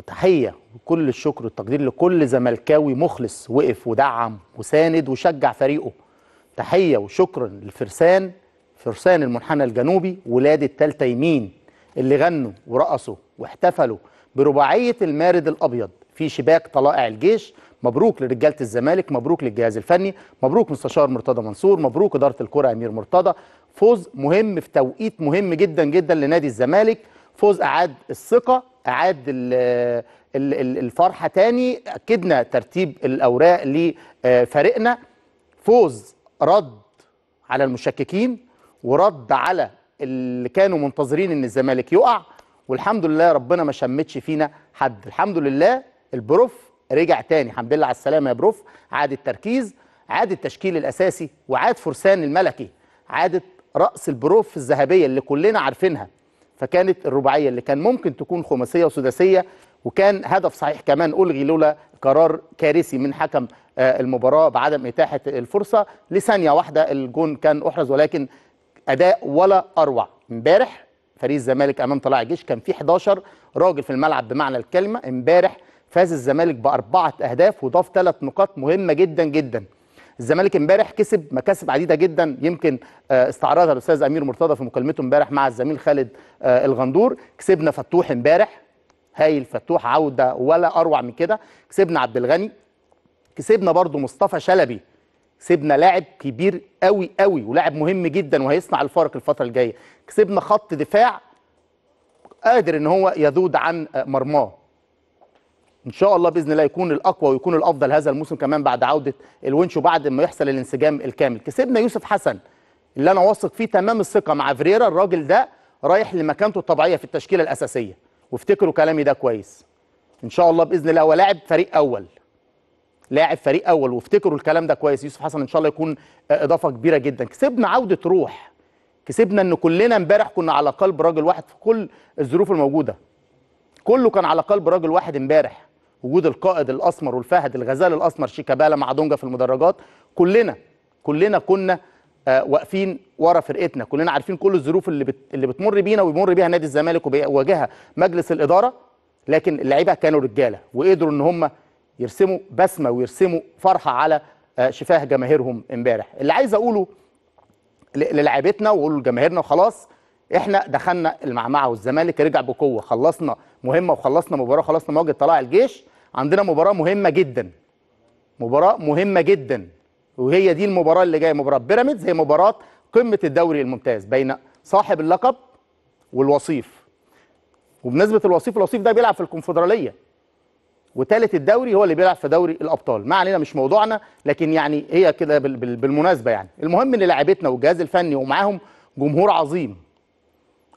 وتحيه وكل الشكر والتقدير لكل زملكاوي مخلص وقف ودعم وساند وشجع فريقه تحيه وشكرا للفرسان فرسان المنحنى الجنوبي ولاد التالتة يمين اللي غنوا ورقصوا واحتفلوا برباعيه المارد الابيض في شباك طلائع الجيش مبروك لرجاله الزمالك مبروك للجهاز الفني مبروك مستشار مرتضى منصور مبروك اداره الكره امير مرتضى فوز مهم في توقيت مهم جدا جدا لنادي الزمالك فوز اعاد الثقه اعاد الفرحه تاني اكدنا ترتيب الاوراق لفريقنا فوز رد على المشككين ورد على اللي كانوا منتظرين ان الزمالك يقع والحمد لله ربنا ما شمتش فينا حد الحمد لله البروف رجع تاني الحمد لله على السلامه يا بروف عاد التركيز عاد التشكيل الاساسي وعاد فرسان الملكي عادت راس البروف الذهبيه اللي كلنا عارفينها فكانت الرباعيه اللي كان ممكن تكون خماسيه وسداسيه وكان هدف صحيح كمان الغي لولا قرار كارثي من حكم آه، المباراه بعدم اتاحه الفرصه لثانيه واحده الجون كان احرز ولكن اداء ولا اروع امبارح فريق الزمالك امام طلائع الجيش كان في 11 راجل في الملعب بمعنى الكلمه امبارح فاز الزمالك باربعه اهداف وضاف ثلاث نقاط مهمه جدا جدا الزمالك امبارح كسب مكاسب عديده جدا يمكن آه، استعراضها الاستاذ امير مرتضى في مكالمته امبارح مع الزميل خالد آه، الغندور كسبنا فتوح امبارح هايل فتوح عوده ولا اروع من كده كسبنا عبد الغني كسبنا برضو مصطفى شلبي كسبنا لاعب كبير قوي قوي ولاعب مهم جدا وهيصنع الفارق الفتره الجايه كسبنا خط دفاع قادر ان هو يذود عن آه، مرماه ان شاء الله باذن الله يكون الاقوى ويكون الافضل هذا الموسم كمان بعد عوده الونش وبعد ما يحصل الانسجام الكامل كسبنا يوسف حسن اللي انا واثق فيه تمام الثقه مع فريرا الراجل ده رايح لمكانته الطبيعيه في التشكيله الاساسيه وافتكروا كلامي ده كويس ان شاء الله باذن الله هو لاعب فريق اول لاعب فريق اول وافتكروا الكلام ده كويس يوسف حسن ان شاء الله يكون آه، اضافه كبيره جدا كسبنا عوده روح كسبنا ان كلنا امبارح كنا على قلب راجل واحد في كل الظروف الموجوده كله كان على قلب راجل واحد امبارح وجود القائد الاسمر والفهد الغزال الاسمر شيكابالا مع دونجا في المدرجات كلنا كلنا كنا آه، واقفين ورا فرقتنا كلنا عارفين كل الظروف اللي بت... اللي بتمر بينا وبيمر بيها نادي الزمالك وبيواجهها مجلس الاداره لكن اللعيبه كانوا رجاله وقدروا ان هم يرسموا بسمه ويرسموا فرحه على آه، شفاه جماهيرهم امبارح اللي عايز اقوله للاعيبتنا واقوله لجماهيرنا وخلاص احنا دخلنا المعمعه والزمالك رجع بقوه خلصنا مهمه وخلصنا مباراه خلصنا مواجهه طلائع الجيش عندنا مباراه مهمه جدا مباراه مهمه جدا وهي دي المباراه اللي جايه مباراه بيراميدز هي مباراه قمه الدوري الممتاز بين صاحب اللقب والوصيف وبنسبه الوصيف الوصيف ده بيلعب في الكونفدراليه وثالث الدوري هو اللي بيلعب في دوري الابطال ما علينا مش موضوعنا لكن يعني هي كده بالمناسبه يعني المهم ان لاعبتنا والجهاز الفني ومعاهم جمهور عظيم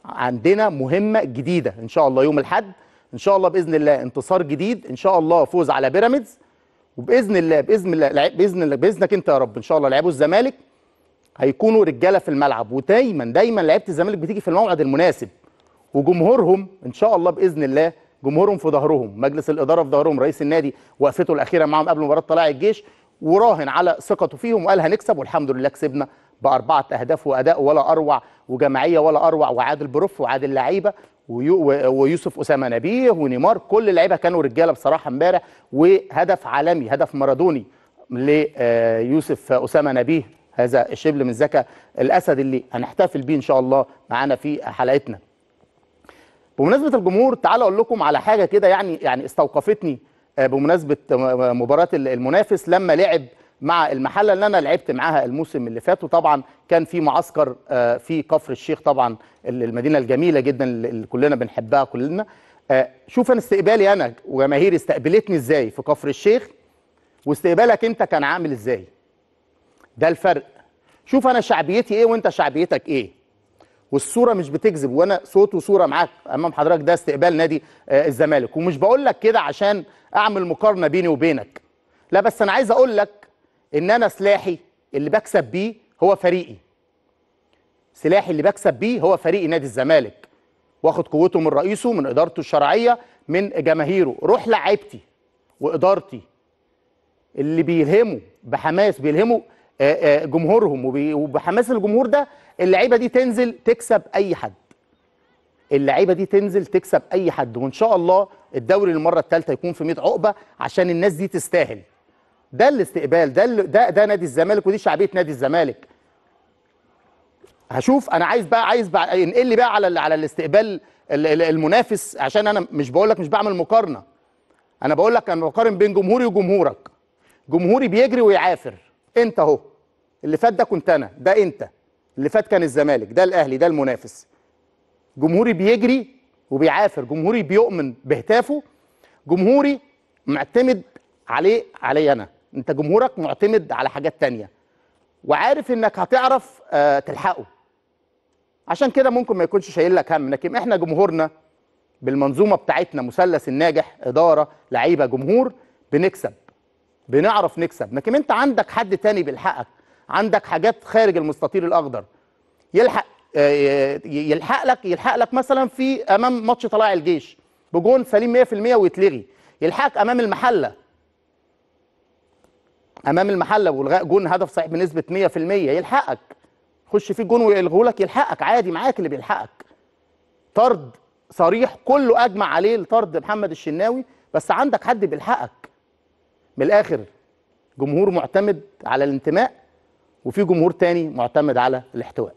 عندنا مهمه جديده ان شاء الله يوم الاحد ان شاء الله باذن الله انتصار جديد ان شاء الله فوز على بيراميدز وباذن الله باذن الله باذن الله باذنك انت يا رب ان شاء الله لعيبه الزمالك هيكونوا رجاله في الملعب ودايما دايما لعيبه الزمالك بتيجي في الموعد المناسب وجمهورهم ان شاء الله باذن الله جمهورهم في ظهرهم مجلس الاداره في ظهرهم رئيس النادي وقفته الاخيره معاهم قبل مباراه طلائع الجيش وراهن على ثقته فيهم وقال هنكسب والحمد لله كسبنا باربعه اهداف واداء ولا اروع وجماعيه ولا اروع وعادل بروف وعادل لعيبه ويوسف اسامه نبيه ونيمار كل اللعيبه كانوا رجاله بصراحه امبارح وهدف عالمي هدف مارادوني ليوسف آه، اسامه نبيه هذا الشبل من زكا الاسد اللي هنحتفل بيه ان شاء الله معانا في حلقتنا بمناسبه الجمهور تعال اقول لكم على حاجه كده يعني يعني استوقفتني آه، بمناسبه مباراه المنافس لما لعب مع المحله اللي انا لعبت معاها الموسم اللي فات وطبعا كان في معسكر آه، في كفر الشيخ طبعا المدينه الجميله جدا اللي كلنا بنحبها كلنا آه، شوف انا استقبالي انا وجماهيري استقبلتني ازاي في كفر الشيخ واستقبالك انت كان عامل ازاي ده الفرق شوف انا شعبيتي ايه وانت شعبيتك ايه والصوره مش بتكذب وانا صوت وصوره معاك امام حضرتك ده استقبال نادي آه، الزمالك ومش بقول لك كده عشان اعمل مقارنه بيني وبينك لا بس انا عايز اقول لك ان انا سلاحي اللي بكسب بيه هو فريقي سلاحي اللي بكسب بيه هو فريق نادي الزمالك واخد قوته من رئيسه من ادارته الشرعيه من جماهيره روح لعيبتي وادارتي اللي بيلهموا بحماس بيلهموا آه، آه، جمهورهم وبحماس الجمهور ده اللعيبه دي تنزل تكسب اي حد اللعيبه دي تنزل تكسب اي حد وان شاء الله الدوري المره الثالثه يكون في 100 عقبه عشان الناس دي تستاهل ده الاستقبال ده ده ده نادي الزمالك ودي شعبيه نادي الزمالك هشوف انا عايز بقى عايز بقى انقل لي بقى على على الاستقبال المنافس عشان انا مش بقول لك مش بعمل مقارنه انا بقول لك انا بقارن بين جمهوري وجمهورك جمهوري بيجري ويعافر انت اهو اللي فات ده كنت انا ده انت اللي فات كان الزمالك ده الاهلي ده المنافس جمهوري بيجري وبيعافر جمهوري بيؤمن بهتافه جمهوري معتمد عليه علي انا انت جمهورك معتمد على حاجات تانية وعارف انك هتعرف آه تلحقه عشان كده ممكن ما يكونش شايل لك هم لكن احنا جمهورنا بالمنظومه بتاعتنا مثلث الناجح اداره لعيبه جمهور بنكسب بنعرف نكسب لكن انت عندك حد تاني بيلحقك عندك حاجات خارج المستطيل الاخضر يلحق آه، يلحق لك يلحق لك مثلا في امام ماتش طلائع الجيش بجون سليم 100% ويتلغي يلحقك امام المحله امام المحله والغاء جون هدف صحيح بنسبه 100% يلحقك خش فيه جون ويلغوا لك يلحقك عادي معاك اللي بيلحقك طرد صريح كله اجمع عليه لطرد محمد الشناوي بس عندك حد بيلحقك من الاخر جمهور معتمد على الانتماء وفي جمهور تاني معتمد على الاحتواء